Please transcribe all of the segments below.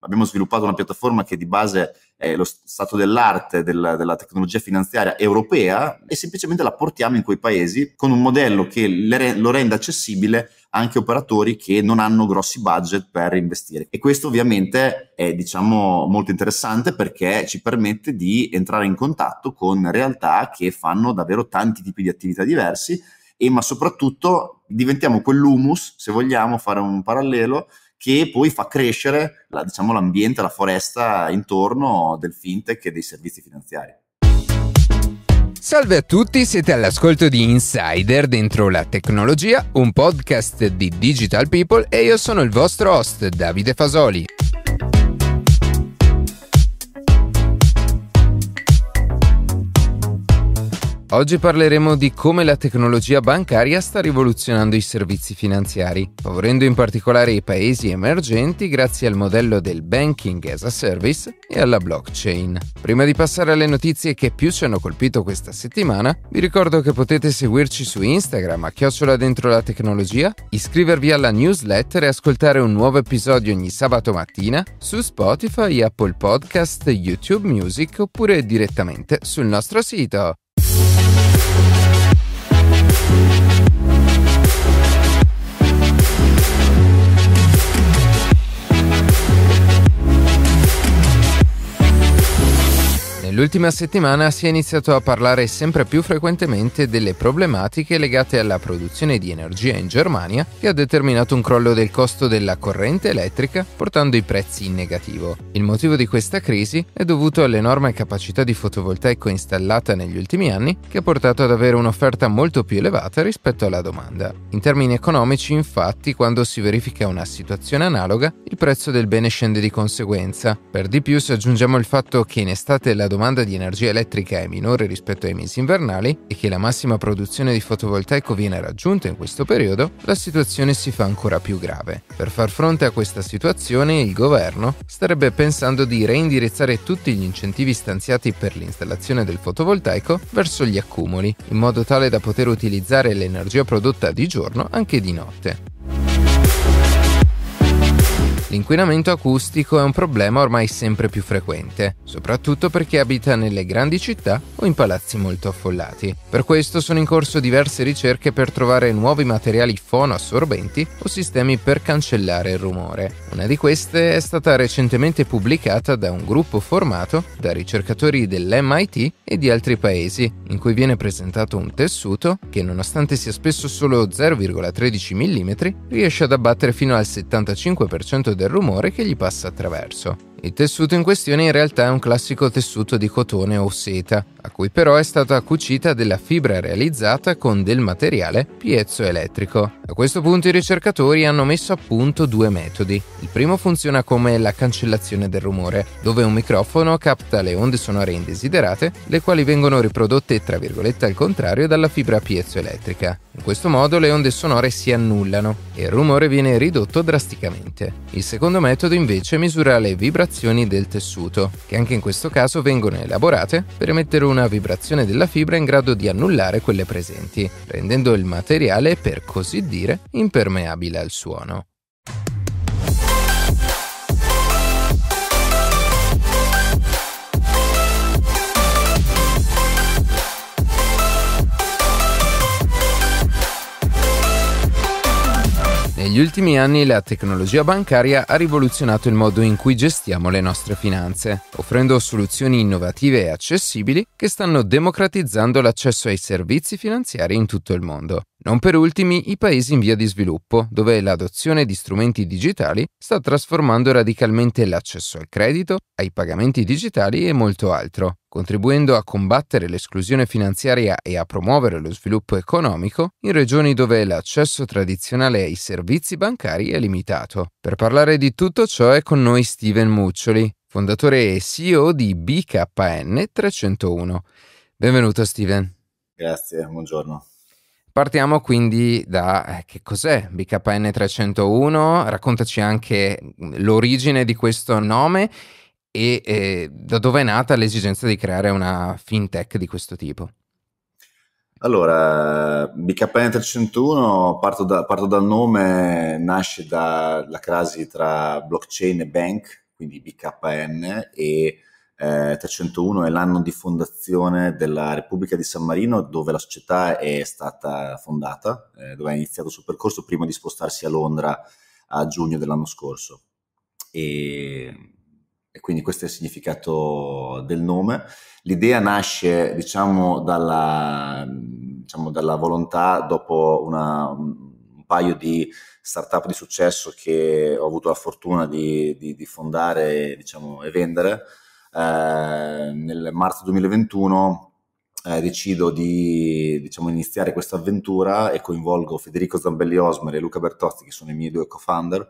abbiamo sviluppato una piattaforma che di base è lo stato dell'arte della, della, tecnologia finanziaria europea e semplicemente la portiamo in quei paesi con un modello che le, lo renda accessibile anche a operatori che non hanno grossi budget per investire. E questo ovviamente è diciamo molto interessante perché ci permette di entrare in contatto con realtà che fanno davvero tanti tipi di attività diversi e ma soprattutto diventiamo quell'humus, se vogliamo fare un parallelo, che poi fa crescere la, diciamo, l'ambiente, la foresta intorno del fintech e dei servizi finanziari. Salve a tutti, siete all'ascolto di Insider dentro la tecnologia, un podcast di Digital People e io sono il vostro host Davide Fasoli. Oggi parleremo di come la tecnologia bancaria sta rivoluzionando i servizi finanziari, favorendo in particolare i paesi emergenti grazie al modello del banking as a service e alla blockchain. Prima di passare alle notizie che più ci hanno colpito questa settimana, vi ricordo che potete seguirci su Instagram a chiocciola dentro la tecnologia, iscrivervi alla newsletter e ascoltare un nuovo episodio ogni sabato mattina su Spotify, Apple Podcast, YouTube Music oppure direttamente sul nostro sito. Nell'ultima settimana si è iniziato a parlare sempre più frequentemente delle problematiche legate alla produzione di energia in Germania che ha determinato un crollo del costo della corrente elettrica portando i prezzi in negativo. Il motivo di questa crisi è dovuto all'enorme capacità di fotovoltaico installata negli ultimi anni che ha portato ad avere un'offerta molto più elevata rispetto alla domanda. In termini economici infatti quando si verifica una situazione analoga il prezzo del bene scende di conseguenza. Per di più se aggiungiamo il fatto che in estate la domanda domanda di energia elettrica è minore rispetto ai mesi invernali e che la massima produzione di fotovoltaico viene raggiunta in questo periodo, la situazione si fa ancora più grave. Per far fronte a questa situazione, il governo starebbe pensando di reindirizzare tutti gli incentivi stanziati per l'installazione del fotovoltaico verso gli accumuli, in modo tale da poter utilizzare l'energia prodotta di giorno anche di notte. L'inquinamento acustico è un problema ormai sempre più frequente, soprattutto per chi abita nelle grandi città o in palazzi molto affollati. Per questo sono in corso diverse ricerche per trovare nuovi materiali fonoassorbenti o sistemi per cancellare il rumore. Una di queste è stata recentemente pubblicata da un gruppo formato da ricercatori dell'MIT e di altri paesi, in cui viene presentato un tessuto che nonostante sia spesso solo 0,13 mm riesce ad abbattere fino al 75% del rumore che gli passa attraverso. Il tessuto in questione in realtà è un classico tessuto di cotone o seta, a cui però è stata cucita della fibra realizzata con del materiale piezoelettrico. A questo punto i ricercatori hanno messo a punto due metodi. Il primo funziona come la cancellazione del rumore, dove un microfono capta le onde sonore indesiderate, le quali vengono riprodotte tra virgolette al contrario dalla fibra piezoelettrica. In questo modo le onde sonore si annullano e il rumore viene ridotto drasticamente. Il secondo metodo invece misura le vibrazioni vibrazioni del tessuto, che anche in questo caso vengono elaborate per emettere una vibrazione della fibra in grado di annullare quelle presenti, rendendo il materiale, per così dire, impermeabile al suono. Negli ultimi anni la tecnologia bancaria ha rivoluzionato il modo in cui gestiamo le nostre finanze, offrendo soluzioni innovative e accessibili che stanno democratizzando l'accesso ai servizi finanziari in tutto il mondo. Non per ultimi i paesi in via di sviluppo, dove l'adozione di strumenti digitali sta trasformando radicalmente l'accesso al credito, ai pagamenti digitali e molto altro, contribuendo a combattere l'esclusione finanziaria e a promuovere lo sviluppo economico in regioni dove l'accesso tradizionale ai servizi bancari è limitato. Per parlare di tutto ciò è con noi Steven Muccioli, fondatore e CEO di BKN 301. Benvenuto Steven. Grazie, buongiorno. Partiamo quindi da eh, che cos'è BKN 301, raccontaci anche mm, l'origine di questo nome e eh, da dove è nata l'esigenza di creare una fintech di questo tipo. Allora, BKN 301, parto, da, parto dal nome, nasce dalla crasi tra blockchain e bank, quindi BKN, e eh, 301 è l'anno di fondazione della Repubblica di San Marino, dove la società è stata fondata, eh, dove ha iniziato il suo percorso prima di spostarsi a Londra a giugno dell'anno scorso. E, e quindi questo è il significato del nome. L'idea nasce, diciamo, dalla, diciamo, dalla volontà dopo una, un paio di startup di successo che ho avuto la fortuna di, di, di fondare diciamo, e vendere. Eh, nel marzo 2021 eh, decido di diciamo, iniziare questa avventura e coinvolgo Federico Zambelli Osmer e Luca Bertozzi, che sono i miei due co-founder,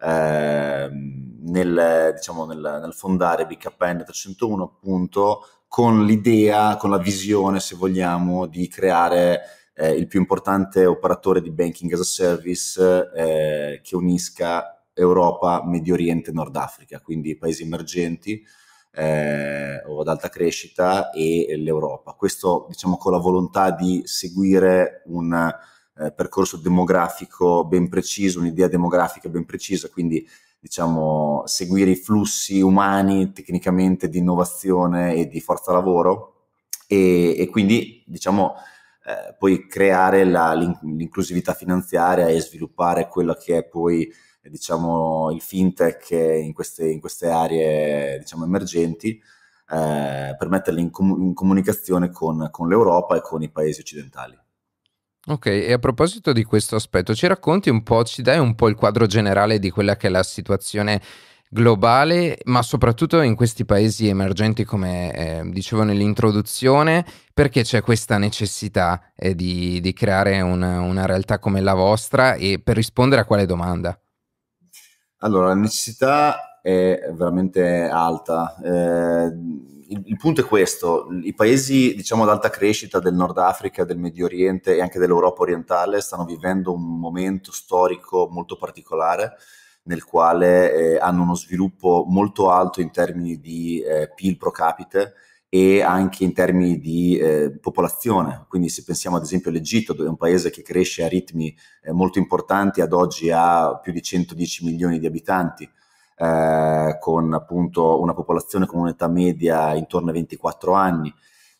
eh, nel, diciamo, nel, nel, fondare BKN 301 appunto con l'idea, con la visione, se vogliamo, di creare eh, il più importante operatore di banking as a service eh, che unisca Europa, Medio Oriente e Nord Africa, quindi paesi emergenti eh, o ad alta crescita e l'Europa. Questo diciamo con la volontà di seguire un eh, percorso demografico ben preciso, un'idea demografica ben precisa, quindi diciamo seguire i flussi umani tecnicamente di innovazione e di forza lavoro e, e quindi diciamo eh, poi creare la, l'inclusività finanziaria e sviluppare quella che è poi diciamo, il fintech in queste, in queste aree diciamo, emergenti eh, per metterle in, com- in comunicazione con, con l'Europa e con i paesi occidentali. Ok, e a proposito di questo aspetto, ci racconti un po', ci dai un po' il quadro generale di quella che è la situazione globale, ma soprattutto in questi paesi emergenti, come eh, dicevo nell'introduzione, perché c'è questa necessità eh, di, di, creare un, una realtà come la vostra e per rispondere a quale domanda? Allora, la necessità è veramente alta. Eh, il, il, punto è questo, i paesi diciamo ad alta crescita del Nord Africa, del Medio Oriente e anche dell'Europa orientale stanno vivendo un momento storico molto particolare nel quale eh, hanno uno sviluppo molto alto in termini di eh, PIL pro capite e anche in termini di eh, popolazione. Quindi se pensiamo ad esempio all'Egitto, dove è un paese che cresce a ritmi eh, molto importanti, ad oggi ha più di 110 milioni di abitanti, eh, con appunto una popolazione con un'età media intorno ai 24 anni,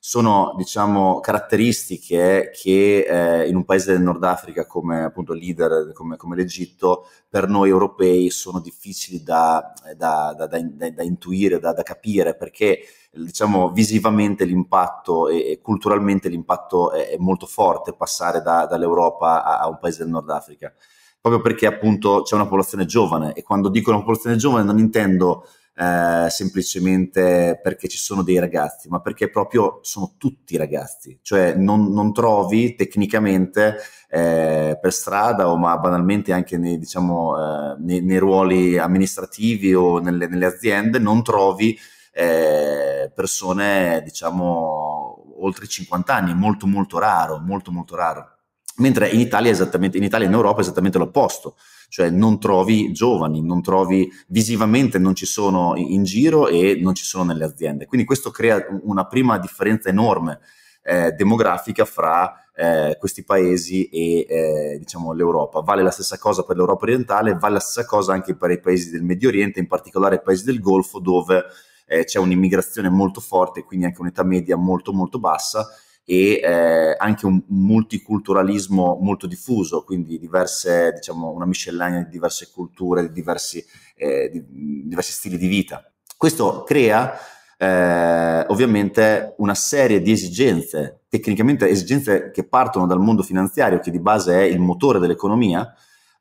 sono diciamo, caratteristiche che eh, in un paese del Nord Africa come appunto leader, come, come l'Egitto, per noi europei sono difficili da, da, da, da intuire, da, capire, perché diciamo, visivamente l'impatto e, e culturalmente l'impatto è, è, molto forte passare dall'Europa a, a un paese del Nord Africa, proprio perché appunto c'è una popolazione giovane e quando dico una popolazione giovane non intendo eh, semplicemente perché ci sono dei ragazzi, ma perché proprio sono tutti ragazzi, cioè non, non trovi tecnicamente eh, per strada o ma banalmente anche nei, diciamo, eh, nei, nei ruoli amministrativi o nelle, nelle aziende, non trovi eh, persone diciamo oltre i 50 anni, molto molto raro, molto molto raro. Mentre in Italia, esattamente, in Italia e in Europa è esattamente l'opposto, cioè non trovi giovani, non trovi visivamente, non ci sono in giro e non ci sono nelle aziende. Quindi questo crea una prima differenza enorme eh, demografica fra eh, questi paesi e eh, diciamo, l'Europa. Vale la stessa cosa per l'Europa orientale, vale la stessa cosa anche per i paesi del Medio Oriente, in particolare i paesi del Golfo dove eh, c'è un'immigrazione molto forte, quindi anche un'età media molto molto bassa e eh, anche un multiculturalismo molto diffuso, quindi diverse, diciamo, una miscellanea di diverse culture, di diversi, eh, di, diversi stili di vita. Questo crea eh, ovviamente una serie di esigenze, tecnicamente esigenze che partono dal mondo finanziario, che di base è il motore dell'economia,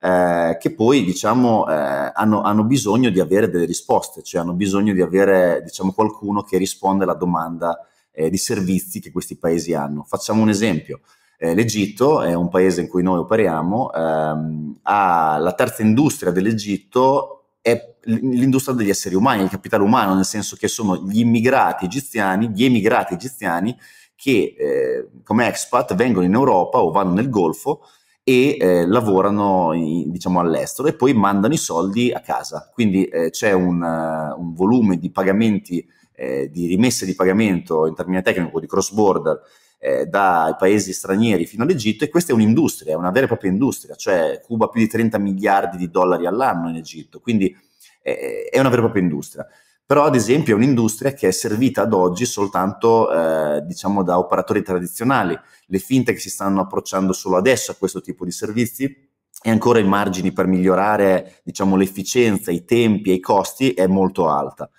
eh, che poi diciamo eh, hanno, hanno, bisogno di avere delle risposte, cioè hanno bisogno di avere diciamo, qualcuno che risponde alla domanda eh, di servizi che questi paesi hanno. Facciamo un esempio. Eh, L'Egitto è un paese in cui noi operiamo, ehm, ha, la terza industria dell'Egitto è l'industria degli esseri umani, il capitale umano, nel senso che sono gli immigrati egiziani, gli emigrati egiziani che eh, come expat vengono in Europa o vanno nel Golfo e eh, lavorano in, diciamo all'estero e poi mandano i soldi a casa. Quindi eh, c'è un, uh, un, volume di pagamenti eh, di rimesse di pagamento in termini tecnico di cross border eh, dai paesi stranieri fino all'Egitto e questa è un'industria, è una vera e propria industria, cioè Cuba più di 30 miliardi di dollari all'anno in Egitto, quindi eh, è una vera e propria industria. Però ad esempio è un'industria che è servita ad oggi soltanto diciamo da operatori tradizionali, le finte che si stanno approcciando solo adesso a questo tipo di servizi, e ancora i margini per migliorare diciamo, l'efficienza, i tempi e i costi è molto alta.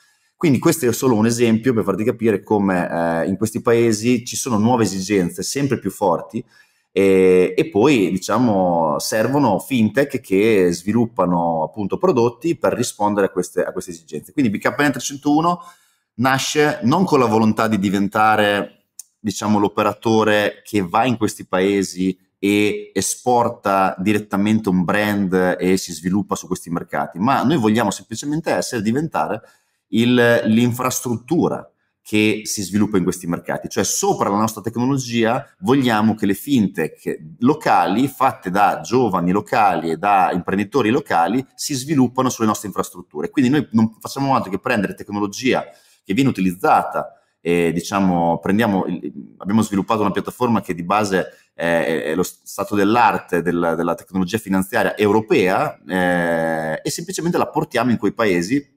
Quindi questo è solo un esempio per farti capire come eh, in questi paesi ci sono nuove esigenze sempre più forti e, e, poi diciamo servono fintech che sviluppano appunto prodotti per rispondere a queste, a queste esigenze. Quindi BKN 301 nasce non con la volontà di diventare diciamo l'operatore che va in questi paesi e esporta direttamente un brand e si sviluppa su questi mercati, ma noi vogliamo semplicemente essere diventare il, l'infrastruttura che si sviluppa in questi mercati, cioè sopra la nostra tecnologia vogliamo che le fintech locali, fatte da giovani locali e da imprenditori locali, si sviluppano sulle nostre infrastrutture. Quindi noi non facciamo altro che prendere tecnologia che viene utilizzata e, diciamo, abbiamo sviluppato una piattaforma che di base è lo stato dell'arte della, della tecnologia finanziaria europea eh, e semplicemente la portiamo in quei paesi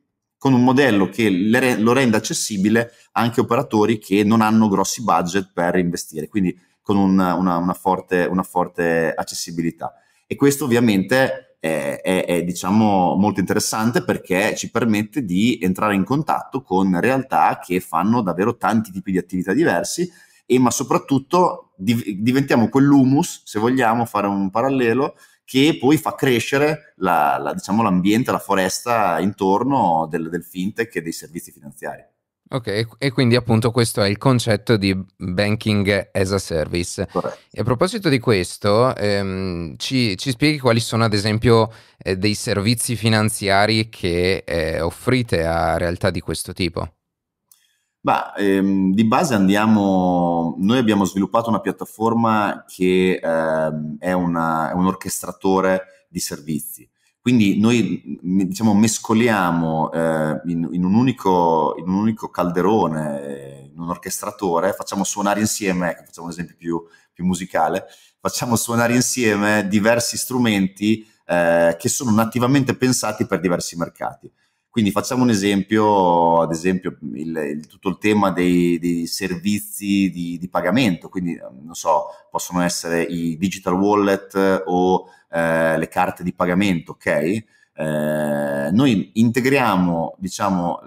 con un modello che re- lo renda accessibile anche a operatori che non hanno grossi budget per investire, quindi con un, una, una, forte, una, forte, accessibilità. E questo ovviamente è, è, è diciamo, molto interessante perché ci permette di entrare in contatto con realtà che fanno davvero tanti tipi di attività diversi e ma soprattutto div- diventiamo quell'humus, se vogliamo fare un parallelo, che poi fa crescere la, la, diciamo, l'ambiente, la foresta intorno del, del fintech e dei servizi finanziari. Ok, e quindi appunto questo è il concetto di banking as a service. Corretto. E a proposito di questo, ehm, ci, ci, spieghi quali sono ad esempio eh, dei servizi finanziari che eh, offrite a realtà di questo tipo? Ma ehm, di base andiamo, noi abbiamo sviluppato una piattaforma che ehm, è, una, è, un orchestratore di servizi. Quindi noi mm, mm, diciamo, mescoliamo eh, in, in, un unico, in, un unico, calderone, eh, in un orchestratore, facciamo suonare insieme, facciamo un esempio più, più musicale, facciamo suonare insieme diversi strumenti eh, che sono nativamente pensati per diversi mercati. Quindi facciamo un esempio, ad esempio il, il, tutto il tema dei, dei servizi di, di, pagamento, quindi ehm, non so, possono essere i digital wallet o eh, le carte di pagamento, ok? Eh, noi integriamo, diciamo,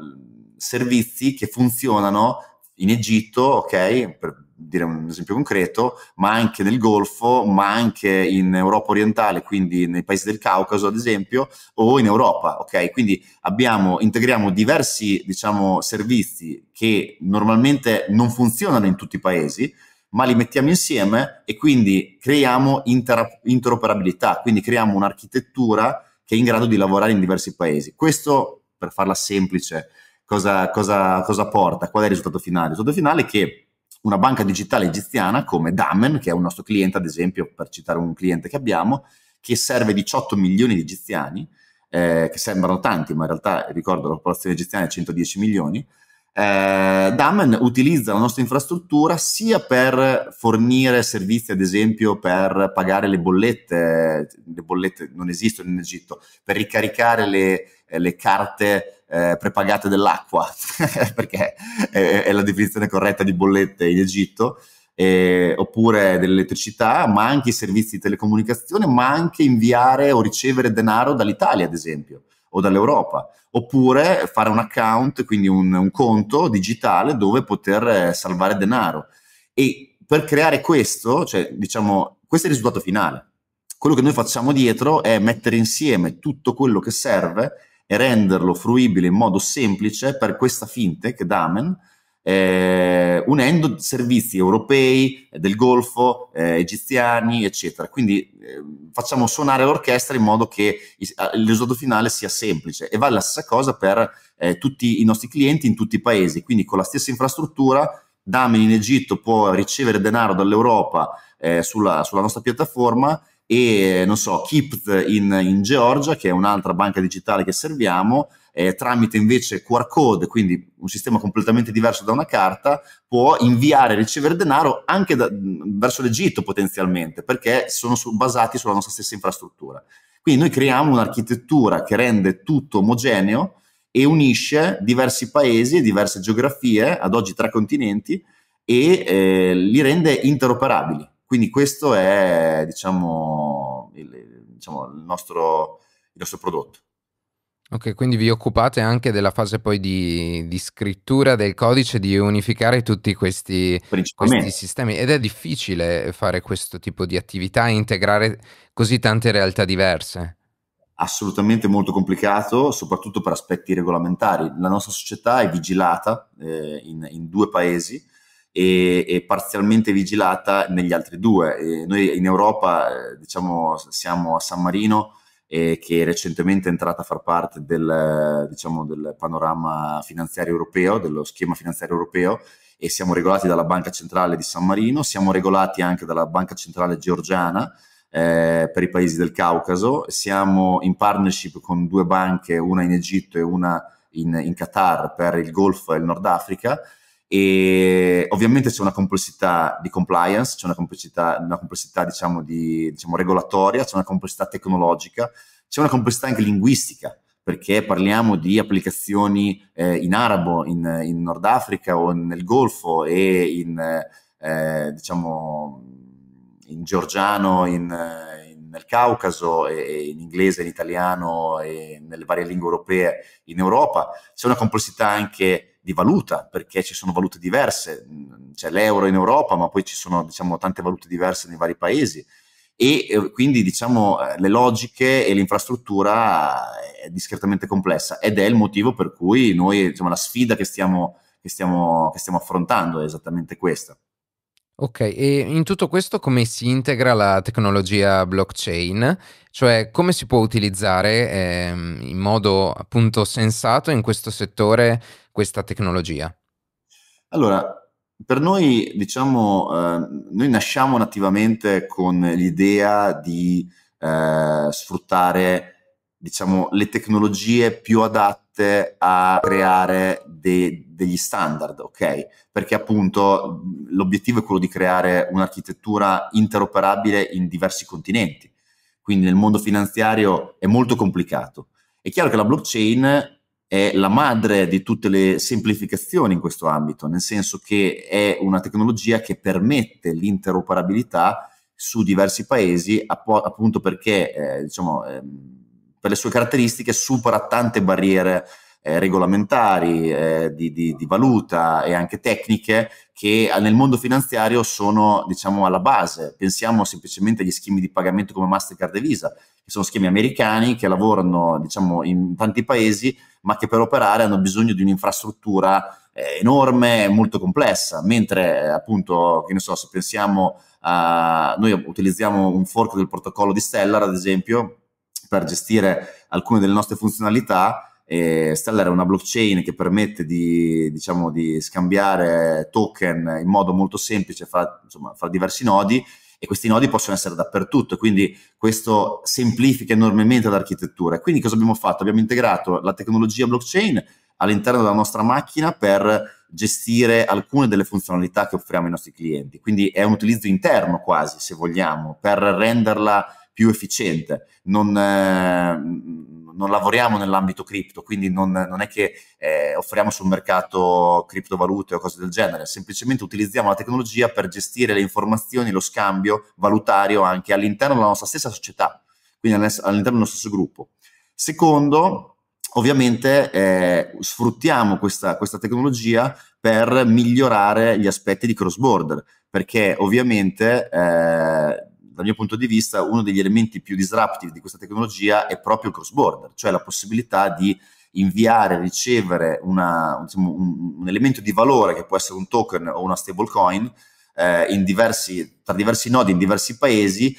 servizi che funzionano in Egitto, ok? Per, dire un esempio concreto, ma anche nel Golfo, ma anche in Europa orientale, quindi nei paesi del Caucaso ad esempio, o in Europa, ok? Quindi abbiamo, integriamo diversi, diciamo, servizi che normalmente non funzionano in tutti i paesi, ma li mettiamo insieme e quindi creiamo inter- interoperabilità, quindi creiamo un'architettura che è in grado di lavorare in diversi paesi. Questo, per farla semplice, cosa, cosa, cosa porta? Qual è il risultato finale? Il risultato finale è che una banca digitale egiziana come Damen, che è un nostro cliente, ad esempio, per citare un cliente che abbiamo, che serve 18 milioni di egiziani, eh, che sembrano tanti, ma in realtà ricordo la popolazione egiziana è 110 milioni. Eh, Damen utilizza la nostra infrastruttura sia per fornire servizi, ad esempio per pagare le bollette, le bollette non esistono in Egitto, per ricaricare le, eh, le carte eh, prepagate dell'acqua, perché è, è, la definizione corretta di bollette in Egitto, eh, oppure dell'elettricità, ma anche i servizi di telecomunicazione, ma anche inviare o ricevere denaro dall'Italia, ad esempio, o dall'Europa, oppure fare un account, quindi un, un conto digitale dove poter eh, salvare denaro. E per creare questo, cioè, diciamo, questo è il risultato finale. Quello che noi facciamo dietro è mettere insieme tutto quello che serve e renderlo fruibile in modo semplice per questa fintech, Damen, eh, unendo servizi europei, del Golfo, eh, egiziani, eccetera. Quindi eh, facciamo suonare l'orchestra in modo che l'esodo eh, finale sia semplice e vale la stessa cosa per eh, tutti i nostri clienti in tutti i paesi. Quindi con la stessa infrastruttura, Damien in Egitto può ricevere denaro dall'Europa eh, sulla, sulla nostra piattaforma e non so, Kipt in, in Georgia, che è un'altra banca digitale che serviamo, eh, tramite invece QR code, quindi un sistema completamente diverso da una carta, può inviare e ricevere denaro anche da, verso l'Egitto potenzialmente, perché sono su, basati sulla nostra stessa infrastruttura. Quindi noi creiamo un'architettura che rende tutto omogeneo e unisce diversi paesi e diverse geografie, ad oggi tre continenti, e eh, li rende interoperabili. Quindi questo è diciamo, il, diciamo, il, nostro, il nostro prodotto. Ok, quindi vi occupate anche della fase poi di, di scrittura del codice, di unificare tutti questi, questi, sistemi ed è difficile fare questo tipo di attività e integrare così tante realtà diverse. Assolutamente molto complicato, soprattutto per aspetti regolamentari. La nostra società è vigilata eh, in, in, due paesi e, e parzialmente vigilata negli altri due. E noi in Europa eh, diciamo, siamo a San Marino eh, che è recentemente entrata a far parte del, eh, diciamo, del panorama finanziario europeo, dello schema finanziario europeo e siamo regolati dalla Banca Centrale di San Marino, siamo regolati anche dalla Banca Centrale Georgiana eh, per i paesi del Caucaso, siamo in partnership con due banche, una in Egitto e una in, in Qatar per il Golfo e il Nord Africa e ovviamente c'è una complessità di compliance, c'è una complessità, una complessità diciamo, di, diciamo, regolatoria, c'è una complessità tecnologica, c'è una complessità anche linguistica perché parliamo di applicazioni eh, in arabo, in, in, Nord Africa o nel Golfo e in, eh, diciamo, in georgiano, in, nel Caucaso, e, in inglese, in italiano e nelle varie lingue europee in Europa. C'è una complessità anche di valuta, perché ci sono valute diverse, c'è l'euro in Europa, ma poi ci sono diciamo, tante valute diverse nei vari paesi e eh, quindi diciamo eh, le logiche e l'infrastruttura eh, è discretamente complessa ed è il motivo per cui noi, diciamo, la sfida che stiamo, che, stiamo, che stiamo affrontando è esattamente questa. Ok, e in tutto questo come si integra la tecnologia blockchain? Cioè come si può utilizzare eh, in modo appunto sensato in questo settore questa tecnologia? Allora, per noi, diciamo, eh, noi nasciamo nativamente con l'idea di eh, sfruttare, diciamo, le tecnologie più adatte a creare de- degli standard, ok? Perché appunto l'obiettivo è quello di creare un'architettura interoperabile in diversi continenti. Quindi nel mondo finanziario è molto complicato. È chiaro che la blockchain è la madre di tutte le semplificazioni in questo ambito, nel senso che è una tecnologia che permette l'interoperabilità su diversi paesi, appunto perché eh, diciamo, eh, per le sue caratteristiche supera tante barriere eh, regolamentari, eh, di, di, di, valuta e anche tecniche che eh, nel mondo finanziario sono diciamo alla base. Pensiamo semplicemente agli schemi di pagamento come Mastercard e Visa, che sono schemi americani che lavorano diciamo in tanti paesi, ma che per operare hanno bisogno di un'infrastruttura eh, enorme, e molto complessa, mentre eh, appunto, che ne so, se pensiamo a noi utilizziamo un fork del protocollo di Stellar, ad esempio, per gestire alcune delle nostre funzionalità, eh, Stellar è una blockchain che permette di, diciamo, di scambiare token in modo molto semplice fra, insomma, fra, diversi nodi e questi nodi possono essere dappertutto, quindi questo semplifica enormemente l'architettura. Quindi cosa abbiamo fatto? Abbiamo integrato la tecnologia blockchain all'interno della nostra macchina per gestire alcune delle funzionalità che offriamo ai nostri clienti. Quindi è un utilizzo interno quasi, se vogliamo, per renderla più efficiente. Non, eh, non lavoriamo nell'ambito cripto, quindi non, non è che eh, offriamo sul mercato criptovalute o cose del genere, semplicemente utilizziamo la tecnologia per gestire le informazioni, lo scambio valutario anche all'interno della nostra stessa società, quindi all'interno del nostro stesso gruppo. Secondo, ovviamente eh, sfruttiamo questa, questa tecnologia per migliorare gli aspetti di cross border, perché ovviamente eh, dal mio punto di vista, uno degli elementi più disruptive di questa tecnologia è proprio il cross-border, cioè la possibilità di inviare, ricevere una, diciamo, un, un, elemento di valore che può essere un token o una stablecoin eh, diversi, tra diversi nodi in diversi paesi,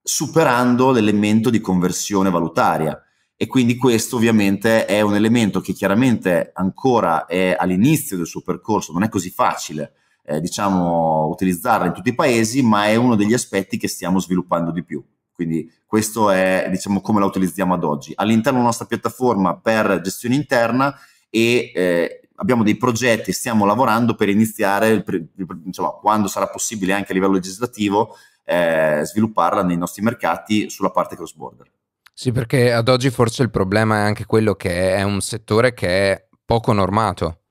superando l'elemento di conversione valutaria. E quindi questo ovviamente è un elemento che chiaramente ancora è all'inizio del suo percorso, non è così facile eh, diciamo, utilizzarla in tutti i paesi, ma è uno degli aspetti che stiamo sviluppando di più. Quindi questo è diciamo, come la utilizziamo ad oggi. All'interno della nostra piattaforma per gestione interna e eh, abbiamo dei progetti, stiamo lavorando per iniziare, per, diciamo, quando sarà possibile anche a livello legislativo, eh, svilupparla nei nostri mercati sulla parte cross border. Sì, perché ad oggi forse il problema è anche quello che è un settore che è poco normato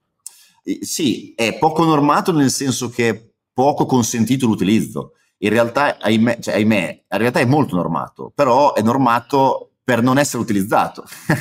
eh, sì, è poco normato nel senso che è poco consentito l'utilizzo. In realtà, ahimè, cioè, ahimè, in realtà è molto normato, però è normato per non essere utilizzato.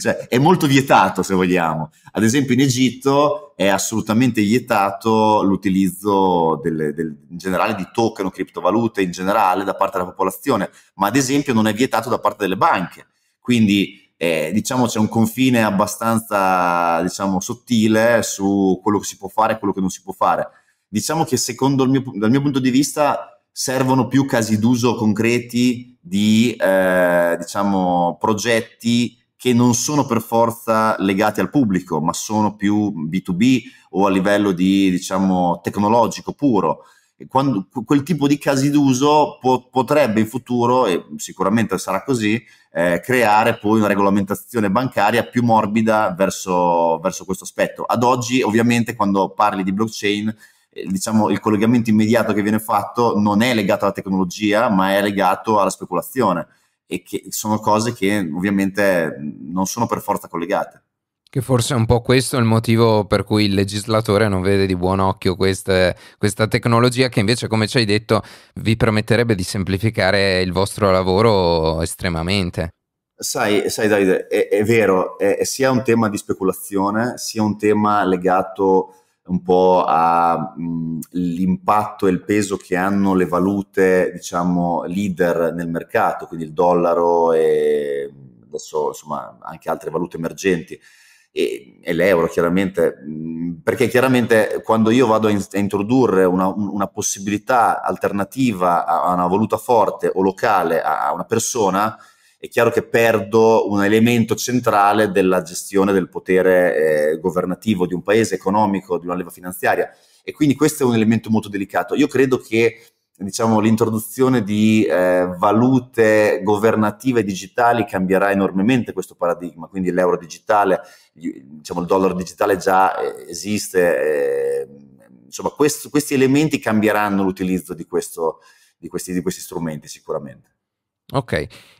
cioè, è molto vietato, se vogliamo. Ad esempio, in Egitto è assolutamente vietato l'utilizzo del, del, in generale di token o criptovalute in generale da parte della popolazione, ma ad esempio non è vietato da parte delle banche. Quindi eh, diciamo c'è un confine abbastanza diciamo, sottile su quello che si può fare e quello che non si può fare. Diciamo che secondo il mio, dal mio punto di vista servono più casi d'uso concreti di eh, diciamo, progetti che non sono per forza legati al pubblico, ma sono più B2B o a livello di, diciamo, tecnologico puro quando, quel tipo di casi d'uso po- potrebbe in futuro, e sicuramente sarà così, eh, creare poi una regolamentazione bancaria più morbida verso, verso, questo aspetto. Ad oggi, ovviamente, quando parli di blockchain, eh, diciamo, il collegamento immediato che viene fatto non è legato alla tecnologia, ma è legato alla speculazione e che sono cose che ovviamente non sono per forza collegate. Che forse è un po' questo il motivo per cui il legislatore non vede di buon occhio queste, questa tecnologia che invece, come ci hai detto, vi permetterebbe di semplificare il vostro lavoro estremamente. Sai, sai Davide, è, è vero, è, è, sia un tema di speculazione, sia un tema legato un po' all'impatto e il peso che hanno le valute, diciamo, leader nel mercato, quindi il dollaro e adesso insomma anche altre valute emergenti e, e l'euro chiaramente, perché chiaramente quando io vado a, in, a introdurre una, una, possibilità alternativa a una valuta forte o locale a una persona, è chiaro che perdo un elemento centrale della gestione del potere eh, governativo di un paese economico, di una leva finanziaria e quindi questo è un elemento molto delicato. Io credo che diciamo, l'introduzione di eh, valute governative digitali cambierà enormemente questo paradigma, quindi l'euro digitale, diciamo, il dollaro digitale già eh, esiste, eh, insomma questo, questi elementi cambieranno l'utilizzo di, questo, di, questi, di questi strumenti sicuramente. Ok,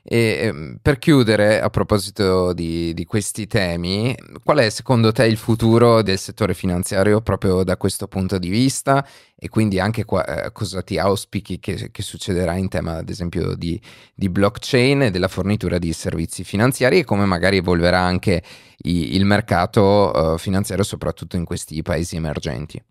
e, ehm, per chiudere, a proposito di, di, questi temi, qual è secondo te il futuro del settore finanziario proprio da questo punto di vista e quindi anche qua, eh, cosa ti auspichi che, che, succederà in tema ad esempio di, di, blockchain e della fornitura di servizi finanziari e come magari evolverà anche i, il mercato eh, finanziario soprattutto in questi paesi emergenti?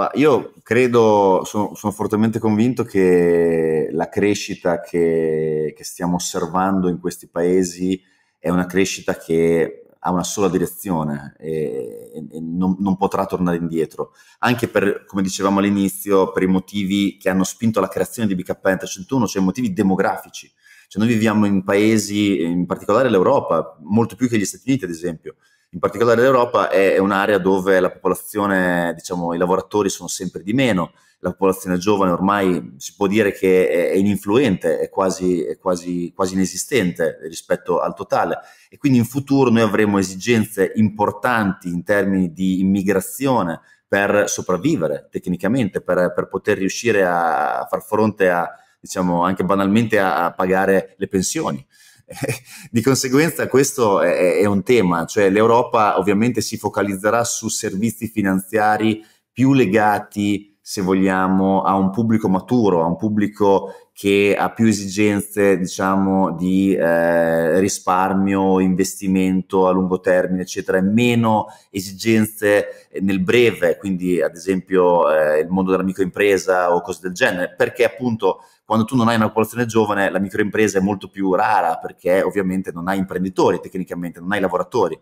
Ma io credo, sono, sono, fortemente convinto che la crescita che, che, stiamo osservando in questi paesi è una crescita che ha una sola direzione e, e non, non, potrà tornare indietro. Anche per, come dicevamo all'inizio, per i motivi che hanno spinto alla creazione di BKN 301, cioè motivi demografici. Cioè noi viviamo in paesi, in particolare l'Europa, molto più che gli Stati Uniti ad esempio, in particolare l'Europa è, è un'area dove la popolazione, diciamo, i lavoratori sono sempre di meno, la popolazione giovane ormai si può dire che è, è ininfluente, è, quasi, è quasi, quasi, inesistente rispetto al totale e quindi in futuro noi avremo esigenze importanti in termini di immigrazione per sopravvivere tecnicamente, per, per poter riuscire a far fronte a, diciamo, anche banalmente a pagare le pensioni. di conseguenza questo è, è un tema, cioè l'Europa ovviamente si focalizzerà su servizi finanziari più legati, se vogliamo, a un pubblico maturo, a un pubblico che ha più esigenze, diciamo, di eh, risparmio, investimento a lungo termine, eccetera, e meno esigenze nel breve, quindi ad esempio eh, il mondo della microimpresa o cose del genere, perché appunto quando tu non hai una popolazione giovane, la microimpresa è molto più rara perché ovviamente non hai imprenditori tecnicamente, non hai lavoratori.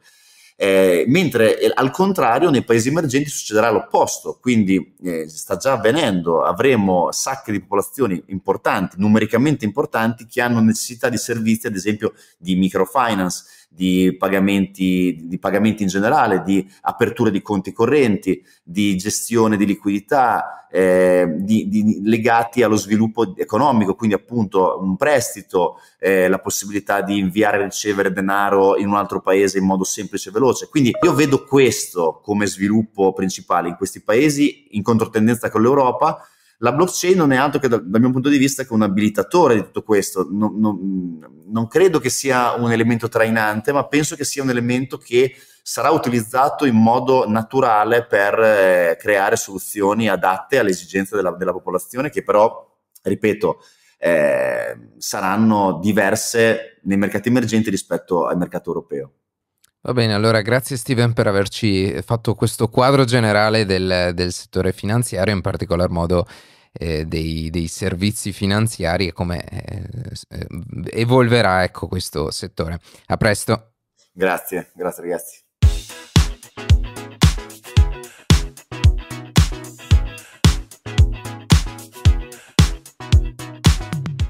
Eh, mentre eh, al contrario nei paesi emergenti succederà l'opposto, quindi eh, sta già avvenendo, avremo sacche di popolazioni importanti, numericamente importanti, che hanno necessità di servizi, ad esempio di microfinance, di pagamenti, di pagamenti in generale, di apertura di conti correnti, di gestione di liquidità, eh, di, di, legati allo sviluppo economico, quindi appunto un prestito, eh, la possibilità di inviare e ricevere denaro in un altro paese in modo semplice e veloce. Quindi io vedo questo come sviluppo principale in questi paesi in controtendenza con l'Europa la blockchain non è altro che da, dal mio punto di vista che un abilitatore di tutto questo, non, non, non credo che sia un elemento trainante, ma penso che sia un elemento che sarà utilizzato in modo naturale per eh, creare soluzioni adatte alle esigenze della, della popolazione che però, ripeto, eh, saranno diverse nei mercati emergenti rispetto al mercato europeo. Va bene, allora grazie Steven per averci fatto questo quadro generale del, del settore finanziario, in particolar modo eh, dei, dei, servizi finanziari e come eh, eh evolverà ecco, questo settore. A presto. Grazie, grazie ragazzi.